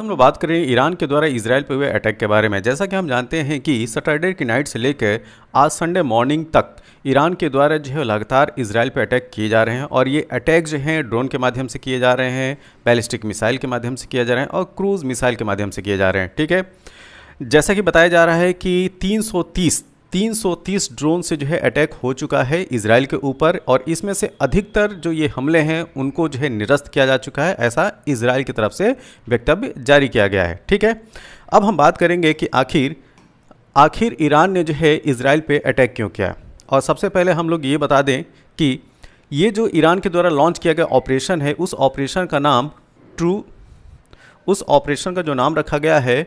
हम लोग बात करें ईरान के द्वारा इसराइल पर हुए अटैक के बारे में जैसा कि हम जानते हैं कि सैटरडे की नाइट से लेकर आज संडे मॉर्निंग तक ईरान के द्वारा जो है लगातार इसराइल पर अटैक किए जा रहे हैं और ये अटैक जो हैं ड्रोन के माध्यम से किए जा रहे हैं बैलिस्टिक मिसाइल के माध्यम से किए जा रहे हैं और क्रूज़ मिसाइल के माध्यम से किए जा रहे हैं ठीक है जैसा कि बताया जा रहा है कि तीन 330 ड्रोन से जो है अटैक हो चुका है इसराइल के ऊपर और इसमें से अधिकतर जो ये हमले हैं उनको जो है निरस्त किया जा चुका है ऐसा इसराइल की तरफ से वक्तव्य जारी किया गया है ठीक है अब हम बात करेंगे कि आखिर आखिर ईरान ने जो है इसराइल पे अटैक क्यों किया और सबसे पहले हम लोग ये बता दें कि ये जो ईरान के द्वारा लॉन्च किया गया ऑपरेशन है उस ऑपरेशन का नाम ट्रू उस ऑपरेशन का जो नाम रखा गया है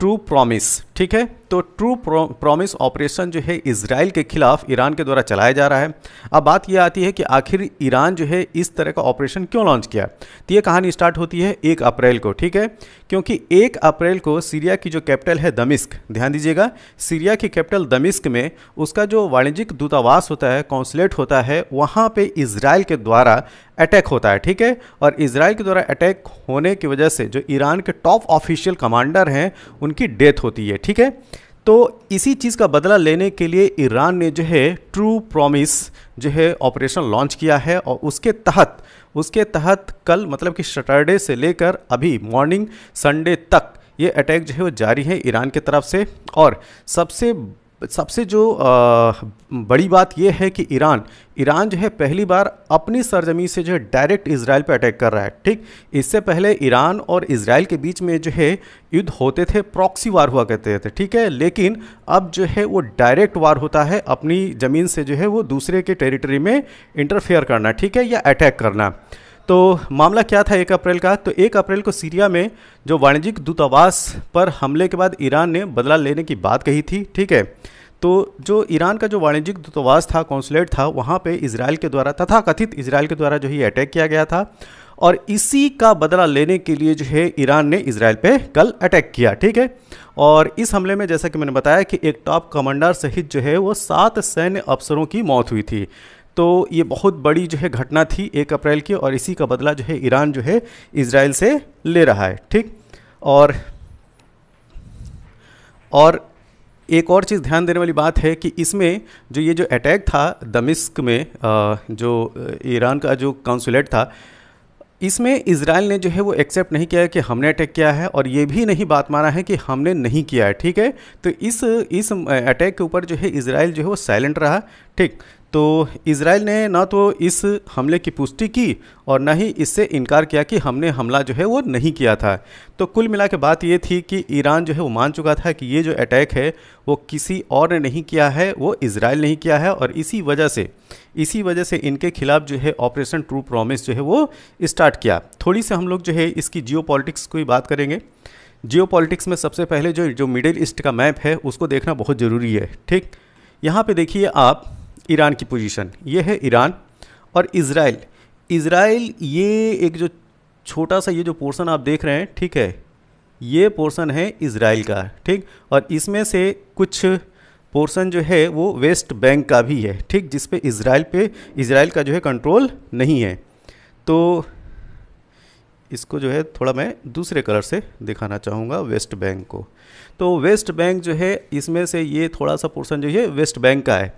ट्रू प्रॉमिस ठीक है तो ट्रू प्रॉमिस ऑपरेशन जो है इसराइल के खिलाफ ईरान के द्वारा चलाया जा रहा है अब बात यह आती है कि आखिर ईरान जो है इस तरह का ऑपरेशन क्यों लॉन्च किया तो ये कहानी स्टार्ट होती है एक अप्रैल को ठीक है क्योंकि एक अप्रैल को सीरिया की जो कैपिटल है दमिस्क ध्यान दीजिएगा सीरिया की कैपिटल दमिस्क में उसका जो वाणिज्यिक दूतावास होता है कौंसुलेट होता है वहाँ पर इसराइल के द्वारा अटैक होता है ठीक है और इसराइल के द्वारा अटैक होने की वजह से जो ईरान के टॉप ऑफिशियल कमांडर हैं उनकी डेथ होती है ठीक ठीक है तो इसी चीज़ का बदला लेने के लिए ईरान ने जो है ट्रू प्रॉमिस जो है ऑपरेशन लॉन्च किया है और उसके तहत उसके तहत कल मतलब कि सैटरडे से लेकर अभी मॉर्निंग संडे तक ये अटैक जो है वो जारी है ईरान की तरफ से और सबसे सबसे जो आ, बड़ी बात यह है कि ईरान ईरान जो है पहली बार अपनी सरजमी से जो है डायरेक्ट इसराइल पर अटैक कर रहा है ठीक इससे पहले ईरान और इसराइल के बीच में जो है युद्ध होते थे प्रॉक्सी वार हुआ करते थे ठीक है लेकिन अब जो है वो डायरेक्ट वार होता है अपनी ज़मीन से जो है वो दूसरे के टेरिटरी में इंटरफेयर करना ठीक है या अटैक करना तो मामला क्या था एक अप्रैल का तो एक अप्रैल को सीरिया में जो वाणिज्यिक दूतावास पर हमले के बाद ईरान ने बदला लेने की बात कही थी ठीक है तो जो ईरान का जो वाणिज्यिक दूतावास था कौंसुलेट था वहाँ पे इसराइल के द्वारा तथा कथित इसराइल के द्वारा जो ही अटैक किया गया था और इसी का बदला लेने के लिए जो है ईरान ने इसराइल पे कल अटैक किया ठीक है और इस हमले में जैसा कि मैंने बताया कि एक टॉप कमांडर सहित जो है वो सात सैन्य अफसरों की मौत हुई थी तो ये बहुत बड़ी जो है घटना थी एक अप्रैल की और इसी का बदला जो है ईरान जो है इसराइल से ले रहा है ठीक और और एक और चीज़ ध्यान देने वाली बात है कि इसमें जो ये जो अटैक था दमिश्क में जो ईरान का जो कॉन्सुलेट था इसमें इसराइल ने जो है वो एक्सेप्ट नहीं किया है कि हमने अटैक किया है और ये भी नहीं बात माना है कि हमने नहीं किया है ठीक है तो इस इस अटैक के ऊपर जो है इसराइल जो है वो साइलेंट रहा ठीक तो इसराइल ने ना तो इस हमले की पुष्टि की और ना ही इससे इनकार किया कि हमने हमला जो है वो नहीं किया था तो कुल मिला के बात ये थी कि ईरान जो है वो मान चुका था कि ये जो अटैक है वो किसी और ने नहीं किया है वो इसराइल नहीं किया है और इसी वजह से इसी वजह से इनके खिलाफ जो है ऑपरेशन ट्रू प्रॉमिस जो है वो स्टार्ट किया थोड़ी सी हम लोग जो है इसकी जियो पॉलिटिक्स की बात करेंगे जियो में सबसे पहले जो जो मिडिल ईस्ट का मैप है उसको देखना बहुत ज़रूरी है ठीक यहाँ पे देखिए आप ईरान की पोजीशन ये है ईरान और इसराइल इसराइल ये एक जो छोटा सा ये जो पोर्शन आप देख रहे हैं ठीक है ये पोर्शन है इसराइल का ठीक और इसमें से कुछ पोर्शन जो है वो वेस्ट बैंक का भी है ठीक जिस पे इसराइल पे इसराइल का जो है कंट्रोल नहीं है तो इसको जो है थोड़ा मैं दूसरे कलर से दिखाना चाहूँगा वेस्ट बैंक को तो वेस्ट बैंक जो है इसमें से ये थोड़ा सा पोर्शन जो है वेस्ट बैंक का है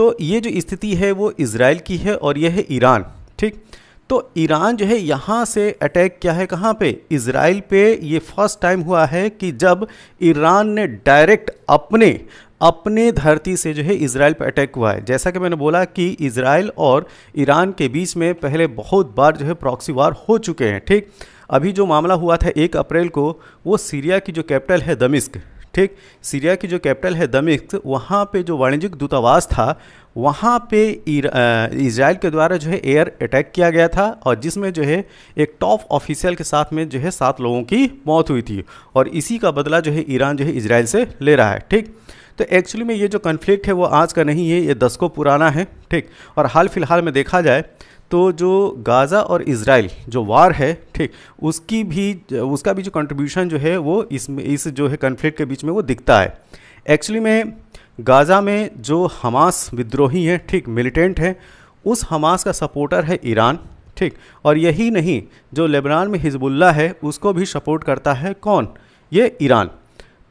तो ये जो स्थिति है वो इसराइल की है और यह है ईरान ठीक तो ईरान जो है यहाँ से अटैक क्या है कहाँ पे इसराइल पे ये फर्स्ट टाइम हुआ है कि जब ईरान ने डायरेक्ट अपने अपने धरती से जो है इसराइल पर अटैक हुआ है जैसा कि मैंने बोला कि इसराइल और ईरान के बीच में पहले बहुत बार जो है प्रॉक्सी वार हो चुके हैं ठीक अभी जो मामला हुआ था एक अप्रैल को वो सीरिया की जो कैपिटल है दमिश्क ठीक सीरिया की जो कैपिटल है दमिक वहाँ पे जो वाणिज्यिक दूतावास था वहाँ पे इसराइल के द्वारा जो है एयर अटैक किया गया था और जिसमें जो है एक टॉप ऑफिशियल के साथ में जो है सात लोगों की मौत हुई थी और इसी का बदला जो है ईरान जो है इसराइल से ले रहा है ठीक तो एक्चुअली में ये जो कन्फ्लिक्ट है वो आज का नहीं है ये दस को पुराना है ठीक और हाल फिलहाल में देखा जाए तो जो गाज़ा और इसराइल जो वार है ठीक उसकी भी उसका भी जो कंट्रीब्यूशन जो है वो इसमें इस जो है कन्फ्लिक्ट के बीच में वो दिखता है एक्चुअली में गाज़ा में जो हमास विद्रोही हैं ठीक मिलिटेंट हैं उस हमास का सपोर्टर है ईरान ठीक और यही नहीं जो लेबनान में हिजबुल्ला है उसको भी सपोर्ट करता है कौन ये ईरान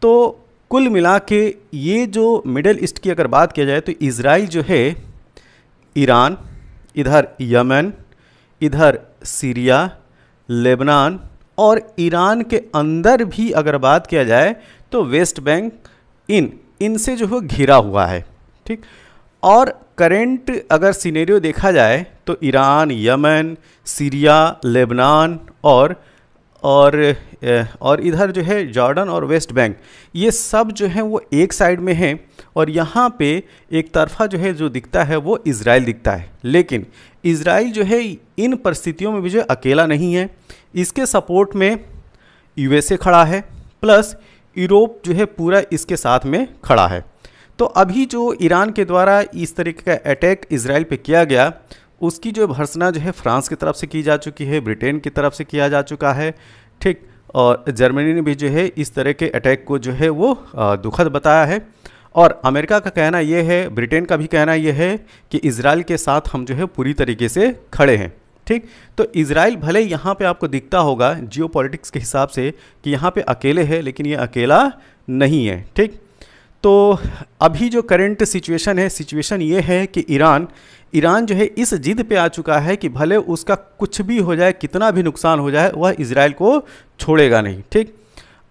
तो कुल मिला के ये जो मिडल ईस्ट की अगर बात किया जाए तो इसराइल जो है ईरान इधर यमन इधर सीरिया लेबनान और ईरान के अंदर भी अगर बात किया जाए तो वेस्ट बैंक इन इनसे जो है घिरा हुआ है ठीक और करेंट अगर सीनेरियो देखा जाए तो ईरान यमन सीरिया लेबनान और और और इधर जो है जॉर्डन और वेस्ट बैंक ये सब जो है वो एक साइड में है और यहाँ पे एक तरफा जो है जो दिखता है वो इसराइल दिखता है लेकिन इसराइल जो है इन परिस्थितियों में भी जो अकेला नहीं है इसके सपोर्ट में यूएसए खड़ा है प्लस यूरोप जो है पूरा इसके साथ में खड़ा है तो अभी जो ईरान के द्वारा इस तरीके का अटैक इसराइल पर किया गया उसकी जो भर्सना जो है फ्रांस की तरफ से की जा चुकी है ब्रिटेन की तरफ से किया जा चुका है ठीक और जर्मनी ने भी जो है इस तरह के अटैक को जो है वो दुखद बताया है और अमेरिका का कहना यह है ब्रिटेन का भी कहना यह है कि इसराइल के साथ हम जो है पूरी तरीके से खड़े हैं ठीक तो इसराइल भले यहाँ पे आपको दिखता होगा जियो के हिसाब से कि यहाँ पे अकेले है लेकिन ये अकेला नहीं है ठीक तो अभी जो करंट सिचुएशन है सिचुएशन ये है कि ईरान ईरान जो है इस जिद पे आ चुका है कि भले उसका कुछ भी हो जाए कितना भी नुकसान हो जाए वह इसराइल को छोड़ेगा नहीं ठीक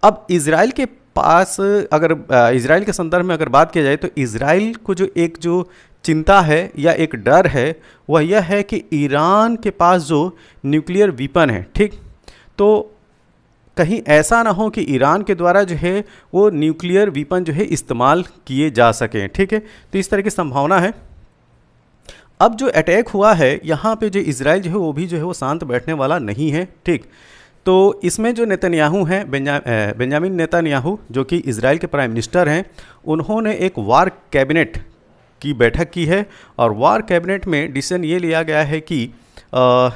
अब इसराइल के पास अगर इसराइल के संदर्भ में अगर बात किया जाए तो इसराइल को जो एक जो चिंता है या एक डर है वह यह है कि ईरान के पास जो न्यूक्लियर वीपन है ठीक तो कहीं ऐसा ना हो कि ईरान के द्वारा जो है वो न्यूक्लियर वीपन जो है इस्तेमाल किए जा सकें ठीक है तो इस तरह की संभावना है अब जो अटैक हुआ है यहाँ पे जो इसराइल जो है वो भी जो है वो शांत बैठने वाला नहीं है ठीक तो इसमें जो नेतन्याहू हैं बेंजा बेंजामिन नेतन्याहू जो कि इसराइल के प्राइम मिनिस्टर हैं उन्होंने एक वार कैबिनेट की बैठक की है और वार कैबिनेट में डिसीजन ये लिया गया है कि आ,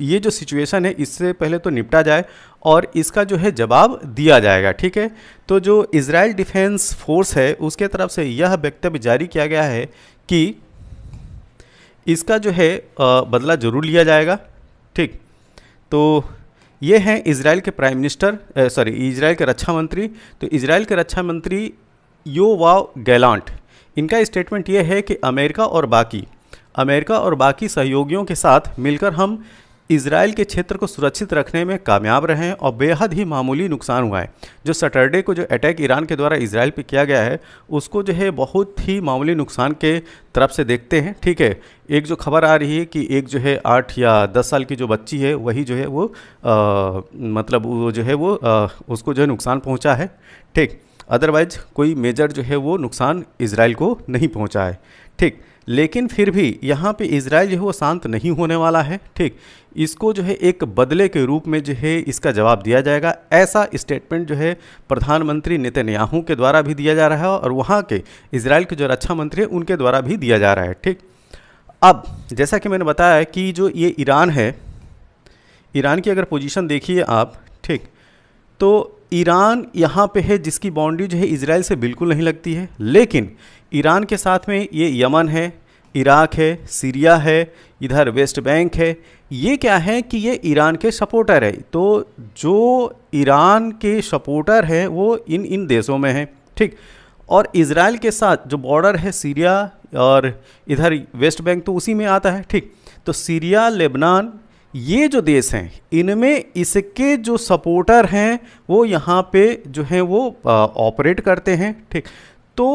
ये जो सिचुएशन है इससे पहले तो निपटा जाए और इसका जो है जवाब दिया जाएगा ठीक है तो जो इसराइल डिफेंस फोर्स है उसके तरफ से यह वक्तव्य जारी किया गया है कि इसका जो है बदला ज़रूर लिया जाएगा ठीक तो ये हैं इसराइल के प्राइम मिनिस्टर सॉरी इसराइल के रक्षा मंत्री तो इसराइल के रक्षा मंत्री वाव गैलांट इनका स्टेटमेंट ये है कि अमेरिका और बाकी अमेरिका और बाकी सहयोगियों के साथ मिलकर हम इसराइल के क्षेत्र को सुरक्षित रखने में कामयाब रहे हैं और बेहद ही मामूली नुकसान हुआ है जो सैटरडे को जो अटैक ईरान के द्वारा इसराइल पे किया गया है उसको जो है बहुत ही मामूली नुकसान के तरफ से देखते हैं ठीक है एक जो खबर आ रही है कि एक जो है आठ या दस साल की जो बच्ची है वही जो है वो आ, मतलब वो जो है वो आ, उसको जो है नुकसान पहुँचा है ठीक अदरवाइज कोई मेजर जो है वो नुकसान इसराइल को नहीं पहुँचा है ठीक लेकिन फिर भी यहाँ पे इसराइल जो है वो शांत नहीं होने वाला है ठीक इसको जो है एक बदले के रूप में जो है इसका जवाब दिया जाएगा ऐसा स्टेटमेंट जो है प्रधानमंत्री नितिन के द्वारा भी दिया जा रहा है और वहाँ के इसराइल के जो रक्षा मंत्री हैं उनके द्वारा भी दिया जा रहा है ठीक अब जैसा कि मैंने बताया कि जो ये ईरान है ईरान की अगर पोजिशन देखिए आप ठीक तो ईरान यहाँ पे है जिसकी बाउंड्री जो है इसराइल से बिल्कुल नहीं लगती है लेकिन ईरान के साथ में ये यमन है इराक है सीरिया है इधर वेस्ट बैंक है ये क्या है कि ये ईरान के सपोर्टर है तो जो ईरान के सपोर्टर हैं वो इन इन देशों में हैं ठीक और इसराइल के साथ जो बॉर्डर है सीरिया और इधर वेस्ट बैंक तो उसी में आता है ठीक तो सीरिया लेबनान ये जो देश हैं इनमें इसके जो सपोर्टर हैं वो यहाँ पे जो हैं वो ऑपरेट करते हैं ठीक तो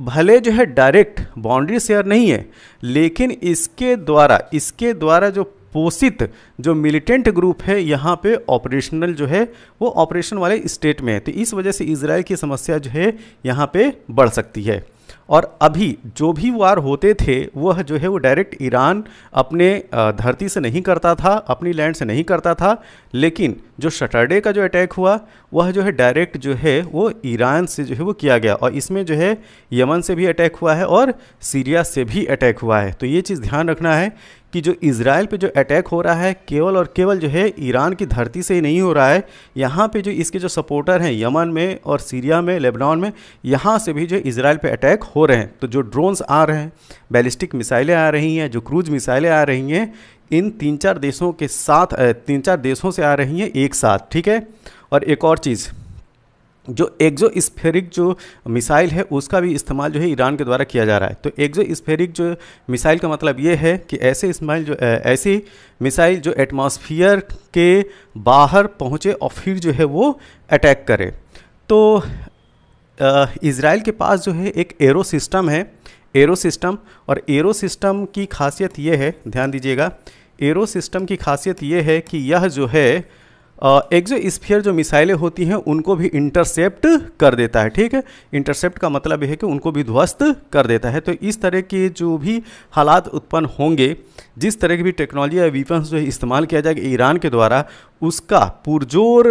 भले जो है डायरेक्ट बाउंड्री शेयर नहीं है लेकिन इसके द्वारा इसके द्वारा जो पोषित जो मिलिटेंट ग्रुप है यहाँ पे ऑपरेशनल जो है वो ऑपरेशन वाले स्टेट में है तो इस वजह से इसराइल की समस्या जो है यहाँ पे बढ़ सकती है और अभी जो भी वार होते थे वह जो है वो डायरेक्ट ईरान अपने धरती से नहीं करता था अपनी लैंड से नहीं करता था लेकिन जो सटरडे का जो अटैक हुआ वह जो है डायरेक्ट जो है वो ईरान से जो है वो किया गया और इसमें जो है यमन से भी अटैक हुआ है और सीरिया से भी अटैक हुआ है तो ये चीज़ ध्यान रखना है कि जो इसराइल पे जो अटैक हो रहा है केवल और केवल जो है ईरान की धरती से ही नहीं हो रहा है यहाँ पे जो इसके जो सपोर्टर हैं यमन में और सीरिया में लेबनान में यहाँ से भी जो इसराइल पे अटैक हो रहे हैं तो जो ड्रोन्स आ रहे हैं बैलिस्टिक मिसाइलें आ रही हैं जो क्रूज मिसाइलें आ रही हैं इन तीन चार देशों के साथ तीन चार देशों से आ रही हैं एक साथ ठीक है और एक और चीज़ जो एक्जो स्फेरिक जो मिसाइल है उसका भी इस्तेमाल जो है ईरान के द्वारा किया जा रहा है तो एक्जो स्फेरिक जो मिसाइल का मतलब ये है कि ऐसे इसमाइल जो ऐसी मिसाइल जो एटमॉस्फियर के बाहर पहुँचे और फिर जो है वो अटैक करे तो इसराइल के पास जो है एक एरो सिस्टम है एरो सिस्टम और एरो सिस्टम की खासियत ये है ध्यान दीजिएगा एरो सिस्टम की खासियत ये है कि यह जो है एक्जो स्फीयर जो मिसाइलें होती हैं उनको भी इंटरसेप्ट कर देता है ठीक है इंटरसेप्ट का मतलब यह है कि उनको भी ध्वस्त कर देता है तो इस तरह के जो भी हालात उत्पन्न होंगे जिस तरह की भी टेक्नोलॉजी या वीपन्स जो इस्तेमाल किया जाएगा ईरान के द्वारा उसका पुरजोर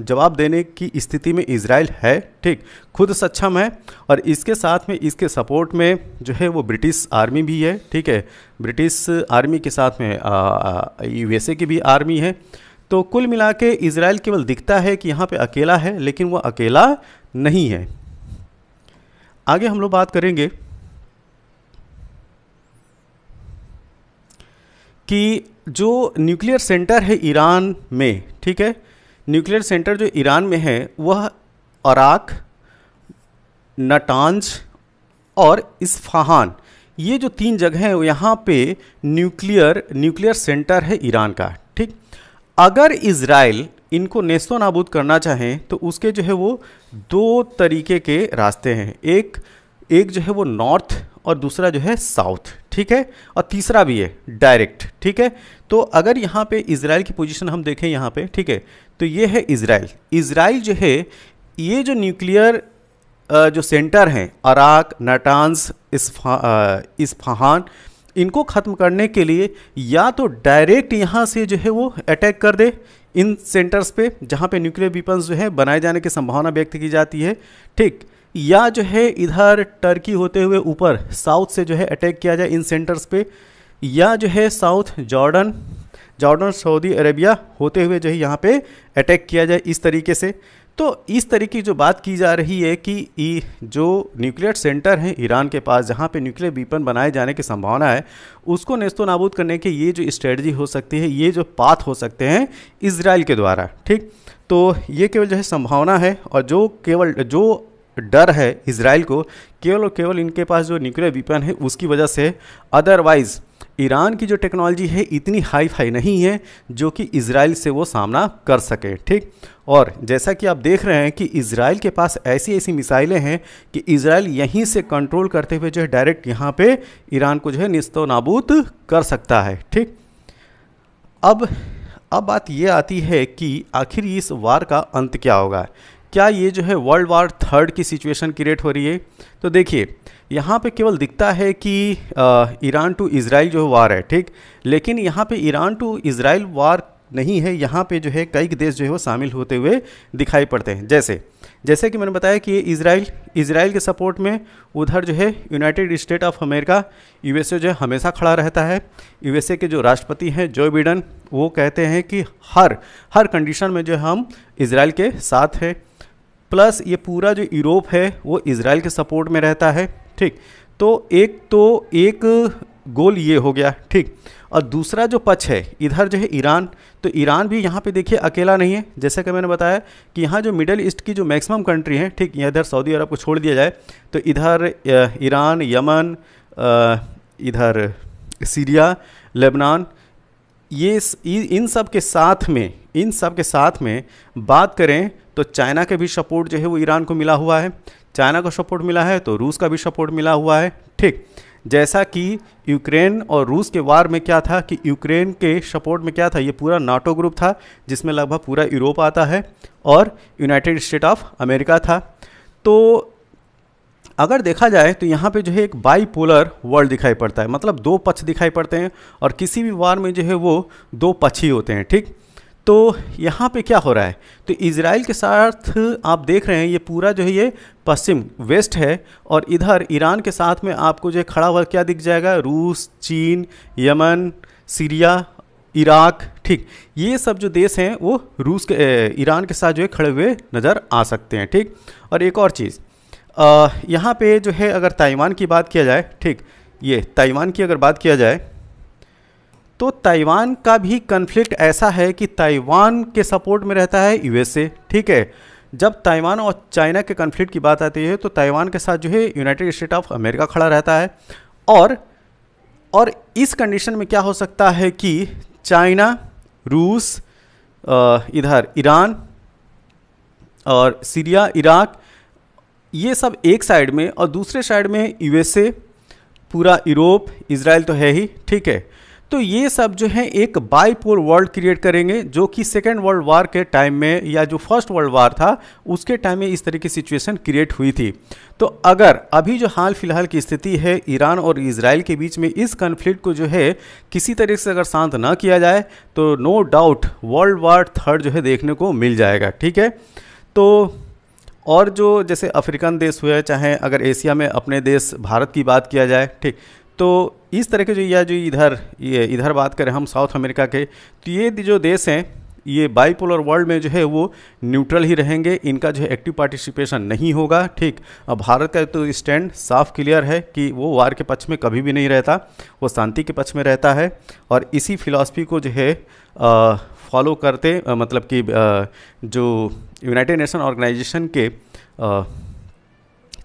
जवाब देने की स्थिति में इसराइल है ठीक खुद सक्षम है और इसके साथ में इसके सपोर्ट में जो है वो ब्रिटिश आर्मी भी है ठीक है ब्रिटिश आर्मी के साथ में यू की भी आर्मी है तो कुल मिला के इसराइल केवल दिखता है कि यहाँ पे अकेला है लेकिन वह अकेला नहीं है आगे हम लोग बात करेंगे कि जो न्यूक्लियर सेंटर है ईरान में ठीक है न्यूक्लियर सेंटर जो ईरान में है वह अराक नटांज और इस्फ़ाहान ये जो तीन जगह हैं यहाँ पे न्यूक्लियर न्यूक्लियर सेंटर है ईरान का ठीक अगर इसराइल इनको नेस्तो नाबूद करना चाहें तो उसके जो है वो दो तरीके के रास्ते हैं एक एक जो है वो नॉर्थ और दूसरा जो है साउथ ठीक है और तीसरा भी है डायरेक्ट ठीक है तो अगर यहाँ पे इसराइल की पोजीशन हम देखें यहाँ पे ठीक है तो ये है इसराइल इसराइल जो है ये जो न्यूक्लियर जो सेंटर हैं अराक नटांस इसफा इसफहान इनको ख़त्म करने के लिए या तो डायरेक्ट यहाँ से जो है वो अटैक कर दे इन सेंटर्स पे जहाँ पे न्यूक्लियर वीपन्स जो है बनाए जाने की संभावना व्यक्त की जाती है ठीक या जो है इधर टर्की होते हुए ऊपर साउथ से जो है अटैक किया जाए इन सेंटर्स पे या जो है south Jordan Jordan Saudi Arabia होते हुए जो है यहाँ पे अटैक किया जाए इस तरीके से तो इस तरीके की जो बात की जा रही है कि जो न्यूक्लियर सेंटर हैं ईरान के पास जहाँ पे न्यूक्लियर वीपन बनाए जाने की संभावना है उसको नेस्तो नाबूद करने के ये जो स्ट्रेटजी हो सकती है ये जो पाथ हो सकते हैं इसराइल के द्वारा ठीक तो ये केवल जो है संभावना है और जो केवल जो डर है इसराइल को केवल और केवल इनके पास जो न्यूक्लियर वीपन है उसकी वजह से अदरवाइज़ ईरान की जो टेक्नोलॉजी है इतनी हाई फाई नहीं है जो कि इसराइल से वो सामना कर सके ठीक और जैसा कि आप देख रहे हैं कि इसराइल के पास ऐसी ऐसी मिसाइलें हैं कि इसराइल यहीं से कंट्रोल करते हुए जो है डायरेक्ट यहाँ पे ईरान को जो है नस्तो नाबूद कर सकता है ठीक अब अब बात ये आती है कि आखिर इस वार का अंत क्या होगा क्या ये जो है वर्ल्ड वार थर्ड की सिचुएशन क्रिएट हो रही है तो देखिए यहाँ पे केवल दिखता है कि ईरान टू इसराइल जो वार है ठीक लेकिन यहाँ पे ईरान टू इसराइल वार नहीं है यहाँ पे जो है कई देश जो है वो शामिल होते हुए दिखाई पड़ते हैं जैसे जैसे कि मैंने बताया कि ये इसराइल इसराइल के सपोर्ट में उधर जो है United State of America USA जो है हमेशा खड़ा रहता है यूएसए के जो राष्ट्रपति हैं जो बिडन वो कहते हैं कि हर हर कंडीशन में जो हम इसराइल के साथ हैं प्लस ये पूरा जो यूरोप है वो इसराइल के सपोर्ट में रहता है ठीक तो एक तो एक गोल ये हो गया ठीक और दूसरा जो पक्ष है इधर जो है ईरान तो ईरान भी यहाँ पे देखिए अकेला नहीं है जैसे कि मैंने बताया कि यहाँ जो मिडल ईस्ट की जो मैक्सिमम कंट्री हैं ठीक यहाँ इधर सऊदी अरब को छोड़ दिया जाए तो इधर ईरान यमन इधर सीरिया लेबनान ये इन सब के साथ में इन सब के साथ में बात करें तो चाइना के भी सपोर्ट जो है वो ईरान को मिला हुआ है चाइना का सपोर्ट मिला है तो रूस का भी सपोर्ट मिला हुआ है ठीक जैसा कि यूक्रेन और रूस के वार में क्या था कि यूक्रेन के सपोर्ट में क्या था ये पूरा नाटो ग्रुप था जिसमें लगभग पूरा यूरोप आता है और यूनाइटेड स्टेट ऑफ अमेरिका था तो अगर देखा जाए तो यहाँ पे जो है एक बाईपोलर वर्ल्ड दिखाई पड़ता है मतलब दो पक्ष दिखाई पड़ते हैं और किसी भी वार में जो है वो दो पक्ष ही होते हैं ठीक तो यहाँ पे क्या हो रहा है तो इसराइल के साथ आप देख रहे हैं ये पूरा जो है ये पश्चिम वेस्ट है और इधर ईरान के साथ में आपको जो खड़ा हुआ क्या दिख जाएगा रूस चीन यमन सीरिया इराक ठीक ये सब जो देश हैं वो रूस के ईरान के साथ जो है खड़े हुए नज़र आ सकते हैं ठीक और एक और चीज़ यहाँ पे जो है अगर ताइवान की बात किया जाए ठीक ये ताइवान की अगर बात किया जाए तो ताइवान का भी कन्फ्लिक्ट ऐसा है कि ताइवान के सपोर्ट में रहता है यूएसए ठीक है जब ताइवान और चाइना के कन्फ्लिक्ट की बात आती है तो ताइवान के साथ जो है यूनाइटेड स्टेट ऑफ अमेरिका खड़ा रहता है और और इस कंडीशन में क्या हो सकता है कि चाइना रूस इधर ईरान और सीरिया इराक ये सब एक साइड में और दूसरे साइड में यूएसए पूरा यूरोप इसराइल तो है ही ठीक है तो ये सब जो है एक बाईपोल वर्ल्ड क्रिएट करेंगे जो कि सेकेंड वर्ल्ड वार के टाइम में या जो फर्स्ट वर्ल्ड वार था उसके टाइम में इस तरह की सिचुएशन क्रिएट हुई थी तो अगर अभी जो हाल फिलहाल की स्थिति है ईरान और इसराइल के बीच में इस कन्फ्लिक्ट को जो है किसी तरीके से अगर शांत ना किया जाए तो no doubt world war third जो है देखने को मिल जाएगा ठीक है तो और जो जैसे अफ्रीकन देश हुए चाहे अगर एशिया में अपने देश भारत की बात किया जाए ठीक तो इस तरह के जो या जो इधर ये इधर बात करें हम साउथ अमेरिका के तो ये जो देश हैं ये बाईपोलर वर्ल्ड में जो है वो न्यूट्रल ही रहेंगे इनका जो है एक्टिव पार्टिसिपेशन नहीं होगा ठीक अब भारत का तो स्टैंड साफ क्लियर है कि वो वार के पक्ष में कभी भी नहीं रहता वो शांति के पक्ष में रहता है और इसी फिलॉसफी को जो है फॉलो करते आ, मतलब कि जो यूनाइटेड नेशन ऑर्गेनाइजेशन के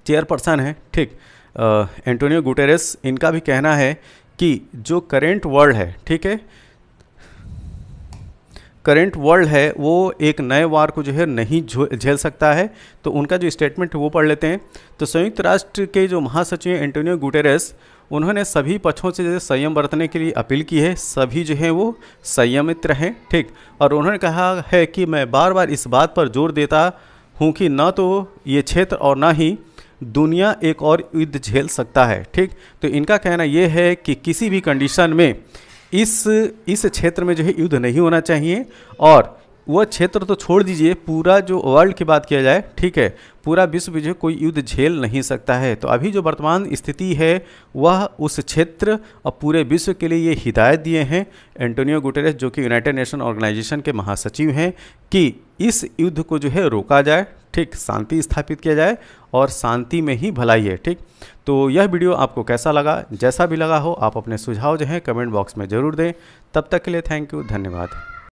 चेयरपर्सन हैं ठीक एंटोनियो गुटेरेस इनका भी कहना है कि जो करेंट वर्ल्ड है ठीक है करेंट वर्ल्ड है वो एक नए वार को जो है नहीं झेल सकता है तो उनका जो स्टेटमेंट है वो पढ़ लेते हैं तो संयुक्त राष्ट्र के जो महासचिव एंटोनियो गुटेरेस उन्होंने सभी पक्षों से जैसे संयम बरतने के लिए अपील की है सभी जो है वो संयमित रहें ठीक और उन्होंने कहा है कि मैं बार बार इस बात पर जोर देता हूँ कि न तो ये क्षेत्र और ना ही दुनिया एक और युद्ध झेल सकता है ठीक तो इनका कहना यह है कि किसी भी कंडीशन में इस इस क्षेत्र में जो है युद्ध नहीं होना चाहिए और वह क्षेत्र तो छोड़ दीजिए पूरा जो वर्ल्ड की बात किया जाए ठीक है पूरा विश्व जो कोई युद्ध झेल नहीं सकता है तो अभी जो वर्तमान स्थिति है वह उस क्षेत्र और पूरे विश्व के लिए ये हिदायत दिए हैं एंटोनियो गुटेरेस जो कि यूनाइटेड नेशन ऑर्गेनाइजेशन के महासचिव हैं कि इस युद्ध को जो है रोका जाए ठीक शांति स्थापित किया जाए और शांति में ही भलाई है ठीक तो यह वीडियो आपको कैसा लगा जैसा भी लगा हो आप अपने सुझाव जो हैं कमेंट बॉक्स में ज़रूर दें तब तक के लिए थैंक यू धन्यवाद